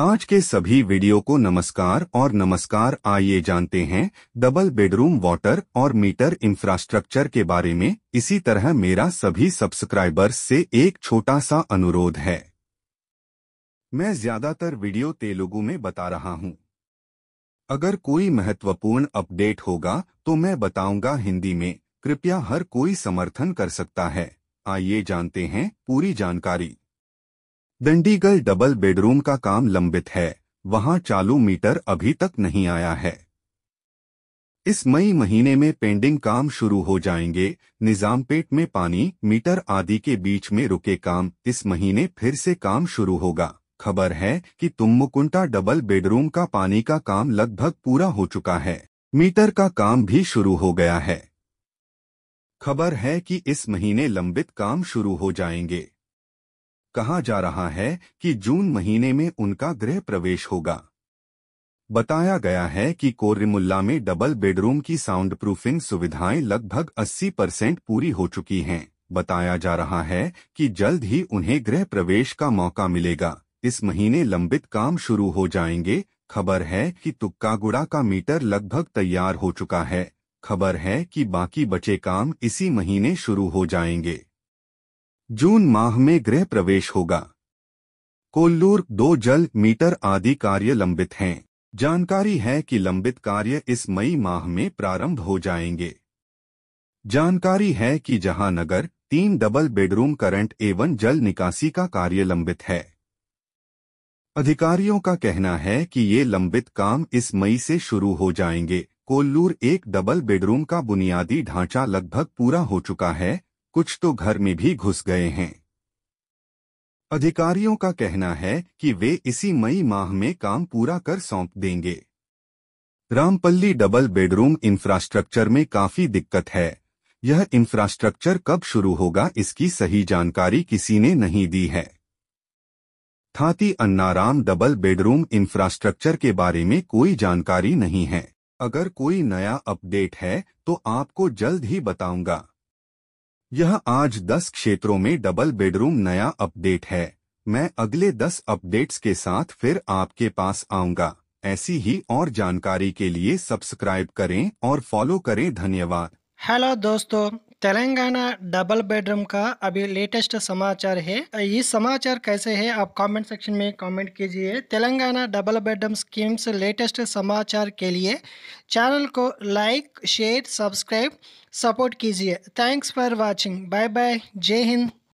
आज के सभी वीडियो को नमस्कार और नमस्कार आइए जानते हैं डबल बेडरूम वाटर और मीटर इंफ्रास्ट्रक्चर के बारे में इसी तरह मेरा सभी सब्सक्राइबर्स से एक छोटा सा अनुरोध है मैं ज्यादातर वीडियो तेलुगु में बता रहा हूं। अगर कोई महत्वपूर्ण अपडेट होगा तो मैं बताऊंगा हिंदी में कृपया हर कोई समर्थन कर सकता है आइए जानते हैं पूरी जानकारी दंडीगल डबल बेडरूम का काम लंबित है वहां चालू मीटर अभी तक नहीं आया है इस मई महीने में पेंडिंग काम शुरू हो जाएंगे निजामपेट में पानी मीटर आदि के बीच में रुके काम इस महीने फिर से काम शुरू होगा खबर है कि तुम्मुकुंटा डबल बेडरूम का पानी का काम लगभग पूरा हो चुका है मीटर का काम भी शुरू हो गया है खबर है कि इस महीने लंबित काम शुरू हो जाएंगे कहा जा रहा है कि जून महीने में उनका गृह प्रवेश होगा बताया गया है कि कोरिमुल्ला में डबल बेडरूम की साउंड प्रूफिंग सुविधाएं लगभग 80 परसेंट पूरी हो चुकी हैं बताया जा रहा है कि जल्द ही उन्हें गृह प्रवेश का मौका मिलेगा इस महीने लंबित काम शुरू हो जाएंगे खबर है कि तुक्कागुड़ा का मीटर लगभग तैयार हो चुका है खबर है कि बाकी बचे काम इसी महीने शुरू हो जाएंगे जून माह में गृह प्रवेश होगा कोल्लूर दो जल मीटर आदि कार्य लंबित हैं जानकारी है कि लंबित कार्य इस मई माह में प्रारंभ हो जाएंगे जानकारी है कि जहां नगर तीन डबल बेडरूम करंट एवं जल निकासी का कार्य लंबित है अधिकारियों का कहना है कि ये लंबित काम इस मई से शुरू हो जाएंगे कोल्लूर एक डबल बेडरूम का बुनियादी ढांचा लगभग पूरा हो चुका है कुछ तो घर में भी घुस गए हैं अधिकारियों का कहना है कि वे इसी मई माह में काम पूरा कर सौंप देंगे रामपल्ली डबल बेडरूम इंफ्रास्ट्रक्चर में काफी दिक्कत है यह इंफ्रास्ट्रक्चर कब शुरू होगा इसकी सही जानकारी किसी ने नहीं दी है थाती अन्नाराम डबल बेडरूम इंफ्रास्ट्रक्चर के बारे में कोई जानकारी नहीं है अगर कोई नया अपडेट है तो आपको जल्द ही बताऊंगा यह आज 10 क्षेत्रों में डबल बेडरूम नया अपडेट है मैं अगले 10 अपडेट्स के साथ फिर आपके पास आऊंगा ऐसी ही और जानकारी के लिए सब्सक्राइब करें और फॉलो करें धन्यवाद हेलो दोस्तों तेलंगाना डबल बेडरूम का अभी लेटेस्ट समाचार है ये समाचार कैसे है आप कमेंट सेक्शन में कमेंट कीजिए Telangana double bedroom schemes latest समाचार के लिए चैनल को लाइक शेयर सब्सक्राइब सपोर्ट कीजिए thanks for watching bye bye जय हिंद